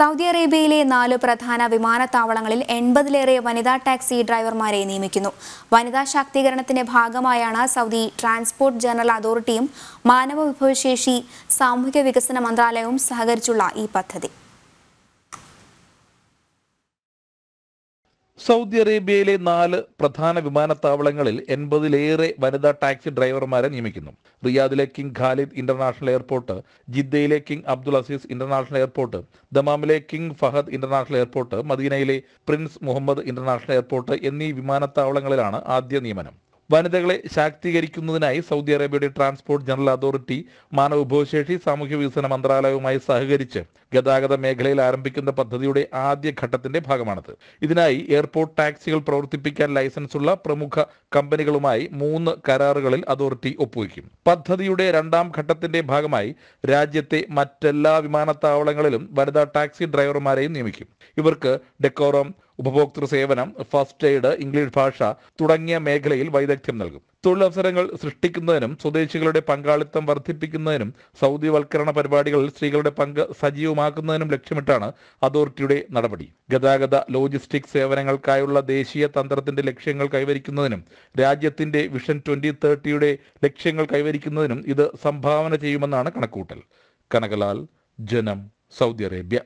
Saudi അറേബ്യയിലെ നാല് പ്രധാന വിമാനത്താവളങ്ങളിൽ എൺപതിലേറെ വനിതാ ടാക്സി ഡ്രൈവർമാരെ നിയമിക്കുന്നു വനിതാ ശാക്തീകരണത്തിന്റെ ഭാഗമായാണ് സൗദി ട്രാൻസ്പോർട്ട് ജനറൽ അതോറിറ്റിയും മാനവ വിഭവശേഷി സാമൂഹിക വികസന മന്ത്രാലയവും സഹകരിച്ചുള്ള ഈ പദ്ധതി സൗദി അറേബ്യയിലെ നാല് പ്രധാന വിമാനത്താവളങ്ങളിൽ എൺപതിലേറെ വനിതാ ടാക്സി ഡ്രൈവർമാരെ നിയമിക്കുന്നു റിയാദിലെ കിങ് ഖാലിദ് ഇന്റർനാഷണൽ എയർപോർട്ട് ജിദ്ദയിലെ king Abdul Aziz international airport ദമാമിലെ കിങ് ഫഹദ് ഇന്റർനാഷണൽ എയർപോർട്ട് മദീനയിലെ പ്രിൻസ് മുഹമ്മദ് ഇന്റർനാഷണൽ എയർപോർട്ട് എന്നീ വിമാനത്താവളങ്ങളിലാണ് ആദ്യ നിയമനം വനിതകളെ ശാക്തീകരിക്കുന്നതിനായി സൗദി അറേബ്യയുടെ ട്രാൻസ്പോർട്ട് ജനറൽ അതോറിറ്റി മാനവ വിഭവശേഷി സാമൂഹ്യ വികസന മന്ത്രാലയവുമായി സഹകരിച്ച് ഗതാഗത മേഖലയിൽ ആരംഭിക്കുന്ന പദ്ധതിയുടെ ആദ്യ ഘട്ടത്തിന്റെ ഭാഗമാണിത് ഇതിനായി എയർപോർട്ട് ടാക്സികൾ പ്രവർത്തിപ്പിക്കാൻ ലൈസൻസുള്ള പ്രമുഖ കമ്പനികളുമായി മൂന്ന് കരാറുകളിൽ അതോറിറ്റി ഒപ്പുവയ്ക്കും പദ്ധതിയുടെ രണ്ടാം ഘട്ടത്തിന്റെ ഭാഗമായി രാജ്യത്തെ മറ്റെല്ലാ വിമാനത്താവളങ്ങളിലും വനിതാ ടാക്സി ഡ്രൈവർമാരെയും നിയമിക്കും ഇവർക്ക് ഡെക്കോറം ഉപഭോക്തൃ സേവനം ഫസ്റ്റ് എയ്ഡ് ഇംഗ്ലീഷ് ഭാഷ തുടങ്ങിയ മേഖലയിൽ വൈദഗ്ധ്യം നൽകും തൊഴിലവസരങ്ങൾ സൃഷ്ടിക്കുന്നതിനും സ്വദേശികളുടെ പങ്കാളിത്തം വർദ്ധിപ്പിക്കുന്നതിനും സൗദിവൽക്കരണ പരിപാടികളിൽ സ്ത്രീകളുടെ പങ്ക് സജീവമായി സുഗമമാക്കുന്നതിനും ലക്ഷ്യമിട്ടാണ് അതോറിറ്റിയുടെ നടപടി ഗതാഗത ലോജിസ്റ്റിക് സേവനങ്ങൾക്കായുള്ള ദേശീയ തന്ത്രത്തിന്റെ ലക്ഷ്യങ്ങൾ കൈവരിക്കുന്നതിനും രാജ്യത്തിന്റെ വിഷൻ ട്വന്റി തേർട്ടിയുടെ ലക്ഷ്യങ്ങൾ കൈവരിക്കുന്നതിനും ഇത് സംഭാവന ചെയ്യുമെന്നാണ് കണക്കൂട്ടൽ കനകലാൽ ജനം സൗദി അറേബ്യ